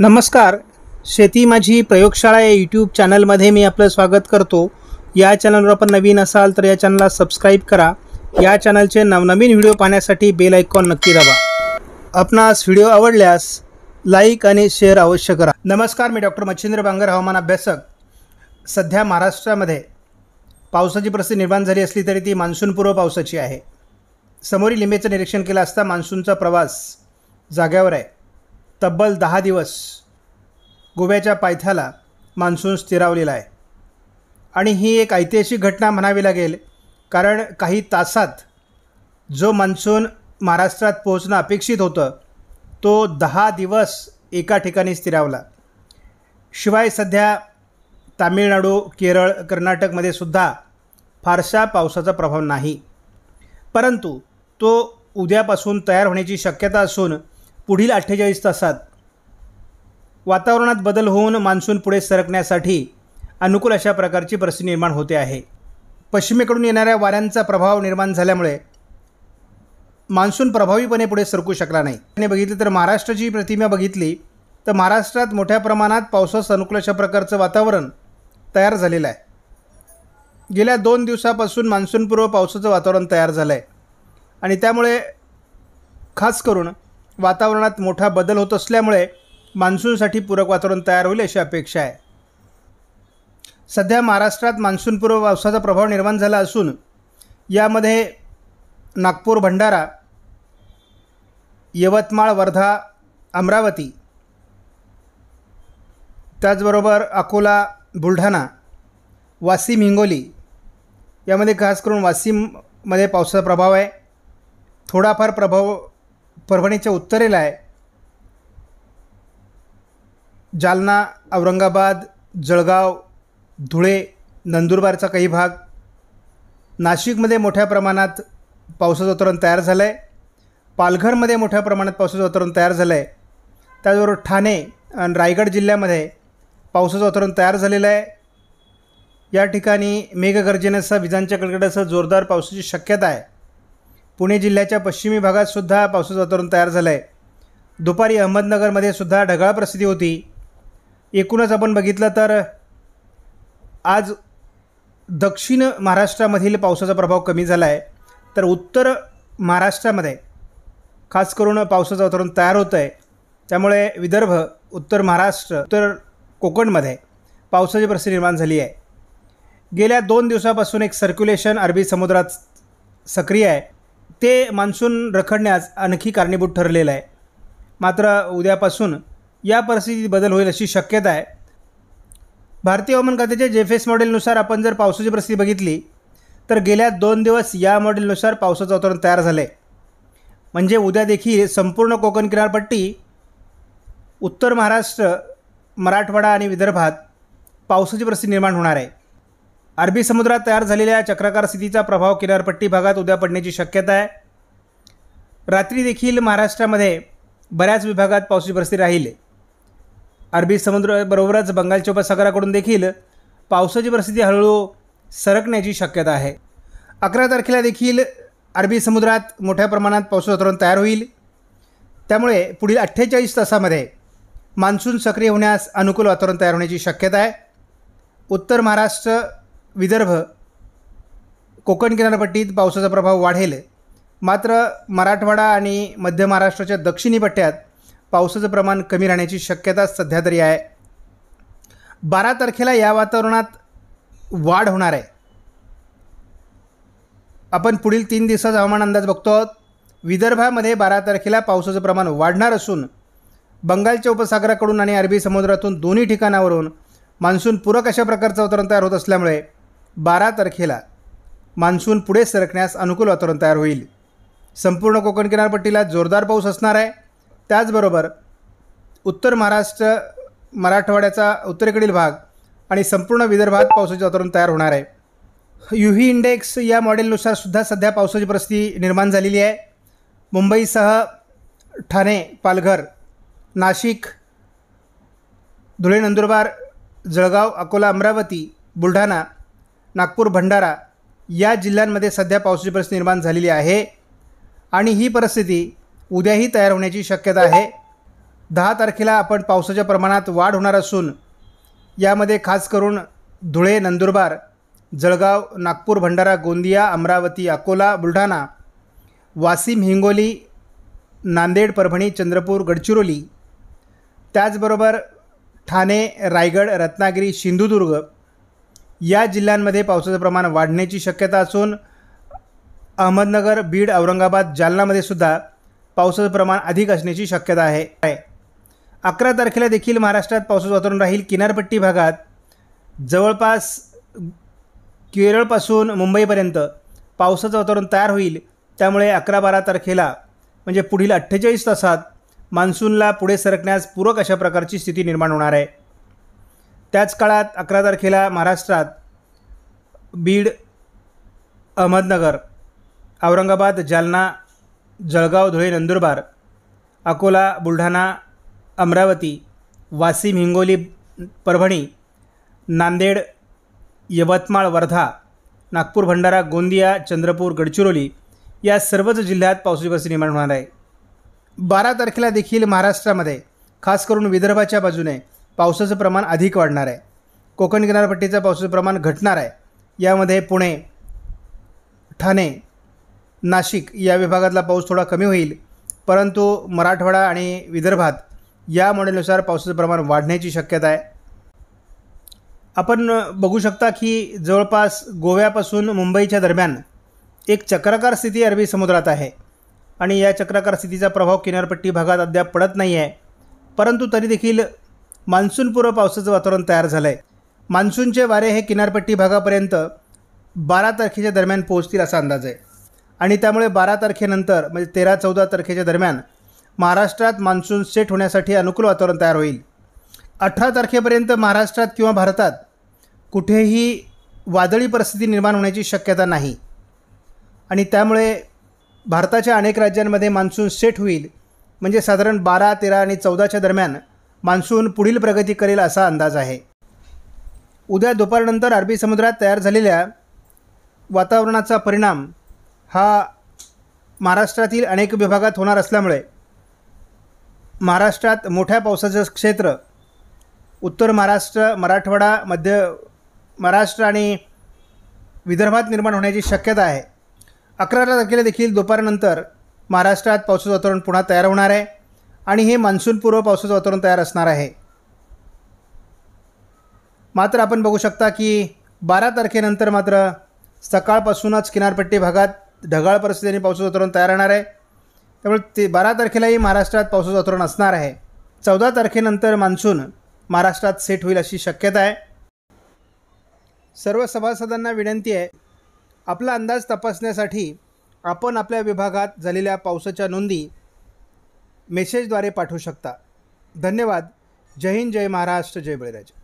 नमस्कार शेती माझी प्रयोगशाळा या यूट्यूब चॅनलमध्ये मी आपलं स्वागत करतो या चॅनलवर आपण नवीन असाल तर या चॅनलला सबस्क्राईब करा या चॅनलचे नवनवीन व्हिडिओ पाहण्यासाठी बेल ऐकॉन नक्की दाबा आपणास व्हिडिओ आवडल्यास लाईक आणि शेअर अवश्य करा नमस्कार मी डॉक्टर मच्छिंद्र बांगर हवामान अभ्यासक सध्या महाराष्ट्रामध्ये पावसाची परिस्थिती निर्माण झाली असली तरी ती मान्सूनपूर्व पावसाची आहे समोरी लिंबेचं निरीक्षण केलं असता मान्सूनचा प्रवास जाग्यावर आहे तब्बल दहा दिवस गोव्याच्या पायथ्याला मान्सून स्थिरावलेला आहे आणि ही एक ऐतिहासिक घटना म्हणावी लागेल कारण काही तासात जो मान्सून महाराष्ट्रात पोहोचणं अपेक्षित होतं तो दहा दिवस एका ठिकाणी स्थिरावला शिवाय सध्या तामिळनाडू केरळ कर्नाटकमध्ये सुद्धा फारसा पावसाचा प्रभाव नाही परंतु तो उद्यापासून तयार होण्याची शक्यता असून पुढील अठ्ठेचाळीस तासात वातावरणात बदल होऊन मान्सून पुढे सरकण्यासाठी अनुकूल अशा प्रकारची परिस्थिती निर्माण होते आहे पश्चिमेकडून येणाऱ्या वाऱ्यांचा प्रभाव निर्माण झाल्यामुळे मान्सून प्रभावीपणे पुढे सरकू शकला नाही आणि बघितली तर महाराष्ट्राची प्रतिमा बघितली तर महाराष्ट्रात मोठ्या प्रमाणात पावसास अनुकूल अशा प्रकारचं वातावरण तयार झालेलं आहे गेल्या दोन दिवसापासून मान्सूनपूर्व पावसाचं वातावरण तयार झालं आहे आणि त्यामुळे खास करून वातावरणात मोठा बदल होत असल्यामुळे मान्सूनसाठी पूरक वातावरण तयार होईल अशी अपेक्षा आहे सध्या महाराष्ट्रात मान्सूनपूर्व पावसाचा प्रभाव निर्माण झाला असून यामध्ये नागपूर भंडारा यवतमाळ वर्धा अमरावती त्याचबरोबर अकोला बुलढाणा वाशिम हिंगोली यामध्ये खास करून वाशिममध्ये पावसाचा प्रभाव आहे थोडाफार प्रभाव परभणीच्या उत्तरेला आहे जालना औरंगाबाद जळगाव धुळे नंदुरबारचा काही भाग नाशिकमध्ये मोठ्या प्रमाणात पावसाचं वातावरण तयार झालं आहे पालघरमध्ये मोठ्या प्रमाणात पावसाचं वातावरण तयार झालं आहे त्याचबरोबर ठाणे आणि रायगड जिल्ह्यामध्ये पावसाचं वातावरण तयार झालेलं आहे या ठिकाणी मेघगर्जनेसह विजांच्या कडकडासह जोरदार पावसाची शक्यता आहे पुणे जिल्ह्याच्या पश्चिमी भागात सुद्धा पावसाचं वातावरण तयार झालं आहे दुपारी अहमदनगरमध्ये सुद्धा ढगाळ परिस्थिती होती एकूणच आपण बघितलं तर आज दक्षिण महाराष्ट्रामधील पावसाचा प्रभाव कमी झाला आहे तर उत्तर महाराष्ट्रामध्ये खास करून पावसाचं वातावरण तयार होतं आहे त्यामुळे विदर्भ उत्तर महाराष्ट्र उत्तर कोकणमध्ये पावसाची परिस्थिती निर्माण झाली आहे गेल्या दोन दिवसापासून एक सर्क्युलेशन अरबी समुद्रात सक्रिय आहे ते मान्सून रखडण्यास आणखी कारणीभूत ठरलेलं आहे मात्र उद्यापासून या परिस्थितीत बदल होईल अशी शक्यता आहे भारतीय हवामान खात्याच्या फेस मॉडेलनुसार आपण जर पावसाची परिस्थिती बघितली तर गेल्या दोन दिवस या मॉडेलनुसार पावसाचं वातावरण तयार झालं आहे म्हणजे उद्या देखील संपूर्ण कोकण किनारपट्टी उत्तर महाराष्ट्र मराठवाडा आणि विदर्भात पावसाची परिस्थिती निर्माण होणार आहे अरबी समुद्रात तयार झालेल्या चक्राकार स्थितीचा प्रभाव किनारपट्टी भागात उद्या पडण्याची शक्यता आहे रात्री देखील महाराष्ट्रामध्ये बऱ्याच विभागात पावसाची परिस्थिती राहील अरबी समुद्राबरोबरच बंगालच्या उपसागराकडून देखील पावसाची परिस्थिती हळूहळू सरकण्याची शक्यता आहे अकरा तारखेला देखील अरबी समुद्रात मोठ्या प्रमाणात पावसाचं वातावरण तयार होईल त्यामुळे पुढील अठ्ठेचाळीस तासामध्ये मान्सून सक्रिय होण्यास अनुकूल वातावरण तयार होण्याची शक्यता आहे उत्तर महाराष्ट्र विदर्भ कोकण किनारपट्टीत पावसाचा प्रभाव वाढेल मात्र मराठवाडा आणि मध्य महाराष्ट्राच्या दक्षिणी पट्ट्यात पावसाचं प्रमाण कमी राहण्याची शक्यता सध्या तरी आहे बारा तारखेला या वातावरणात वाढ होणार आहे आपण पुढील तीन दिवसाचा हवामान अंदाज बघतो आहोत विदर्भामध्ये बारा तारखेला पावसाचं प्रमाण वाढणार असून बंगालच्या उपसागराकडून आणि अरबी समुद्रातून दोन्ही ठिकाणावरून मान्सून पूरक अशा प्रकारचं वातावरण तयार होत असल्यामुळे बारा तारखेला मान्सून पुढे सरकण्यास अनुकूल वातावरण तयार होईल संपूर्ण कोकण किनारपट्टीला जोरदार पाऊस असणार आहे त्याचबरोबर उत्तर महाराष्ट्र मराठवाड्याचा उत्तरेकडील भाग आणि संपूर्ण विदर्भात पावसाचे वातावरण तयार होणार आहे युही इंडेक्स या मॉडेलनुसार सुद्धा सध्या पावसाची परिस्थिती निर्माण झालेली आहे मुंबईसह ठाणे पालघर नाशिक धुळे नंदुरबार जळगाव अकोला अमरावती बुलढाणा नागपूर भंडारा या जिल्ह्यांमध्ये सध्या पावसाची परिस्थिती निर्माण झालेली आहे आणि ही परिस्थिती उद्याही तयार होण्याची शक्यता आहे दहा तारखेला आपण पावसाच्या प्रमाणात वाढ होणार असून यामध्ये खास करून धुळे नंदुरबार जळगाव नागपूर भंडारा गोंदिया अमरावती अकोला बुलढाणा वाशिम हिंगोली नांदेड परभणी चंद्रपूर गडचिरोली त्याचबरोबर ठाणे रायगड रत्नागिरी सिंधुदुर्ग या जिल्ह्यांमध्ये पावसाचं प्रमाण वाढण्याची शक्यता असून अहमदनगर बीड औरंगाबाद जालनामध्ये सुद्धा पावसाचं प्रमाण अधिक असण्याची शक्यता आहे अकरा तारखेला देखील महाराष्ट्रात पावसाचं वातावरण राहील किनारपट्टी भागात जवळपास केरळपासून मुंबईपर्यंत पावसाचं वातावरण तयार होईल त्यामुळे अकरा बारा तारखेला म्हणजे पुढील अठ्ठेचाळीस तासात मान्सूनला पुढे सरकण्यास पूरक अशा प्रकारची स्थिती निर्माण होणार आहे त्याच काळात अकरा तारखेला महाराष्ट्रात बीड अहमदनगर औरंगाबाद जालना जळगाव धुळे नंदुरबार अकोला बुलढाणा अमरावती वाशिम हिंगोली परभणी नांदेड यवतमाळ वर्धा नागपूर भंडारा गोंदिया चंद्रपूर गडचिरोली या सर्वच जिल्ह्यात पावसाची परिस्थिती निर्माण होणार आहे बारा तारखेला देखील महाराष्ट्रामध्ये खास करून विदर्भाच्या बाजूने पावसाचं प्रमाण अधिक वाढणार आहे कोकण किनारपट्टीचं पावसाचं प्रमाण घटणार आहे यामध्ये पुणे ठाणे नाशिक या विभागातला पाऊस थोडा कमी होईल परंतु मराठवाडा आणि विदर्भात या मॉडेलनुसार पावसाचं प्रमाण वाढण्याची शक्यता आहे आपण बघू शकता की जवळपास गोव्यापासून मुंबईच्या दरम्यान एक चक्राकार स्थिती अरबी समुद्रात आहे आणि या चक्राकार स्थितीचा प्रभाव किनारपट्टी भागात अद्याप पडत नाही आहे परंतु तरी देखील मान्सूनपूर्व पावसाचं वातावरण तयार झालं आहे मान्सूनचे वारे हे किनारपट्टी भागापर्यंत बारा तारखेच्या दरम्यान पोहोचतील असा अंदाज आहे आणि त्यामुळे बारा तारखेनंतर म्हणजे तेरा चौदा तारखेच्या दरम्यान महाराष्ट्रात मान्सून सेट होण्यासाठी अनुकूल वातावरण तयार होईल अठरा तारखेपर्यंत महाराष्ट्रात किंवा भारतात कुठेही वादळी परिस्थिती निर्माण होण्याची शक्यता नाही आणि त्यामुळे भारताच्या अनेक राज्यांमध्ये मान्सून सेट होईल म्हणजे साधारण बारा तेरा आणि चौदाच्या दरम्यान मान्सून पुढील प्रगती करेल असा अंदाज आहे उद्या दुपारनंतर अरबी समुद्रात तयार झालेल्या वातावरणाचा परिणाम हा महाराष्ट्रातील अनेक विभागात होणार असल्यामुळे महाराष्ट्रात मोठ्या पावसाचं क्षेत्र उत्तर महाराष्ट्र मराठवाडा मध्य महाराष्ट्र आणि विदर्भात निर्माण होण्याची शक्यता आहे अकरा तारखेला देखील दुपारनंतर महाराष्ट्रात पावसाचं वातावरण पुन्हा तयार होणार आहे आणि हे मान्सूनपूर्व पावसाचं वातावरण तयार असणार आहे मात्र आपण बघू शकता की बारा तारखेनंतर मात्र सकाळपासूनच किनारपट्टी भागात ढगाळ परिस्थितीने पावसाचं वातावरण तयार राहणार आहे त्यामुळे ते बारा तारखेलाही महाराष्ट्रात पावसाचं वातावरण असणार आहे चौदा तारखेनंतर मान्सून महाराष्ट्रात सेट होईल अशी शक्यता आहे सर्व सभासदांना विनंती आहे आपला अंदाज तपासण्यासाठी आपण आपल्या विभागात झालेल्या पावसाच्या नोंदी मेसेजद्वारे पाठवू शकता धन्यवाद जय हिंद जय महाराष्ट्र जय बळीराजे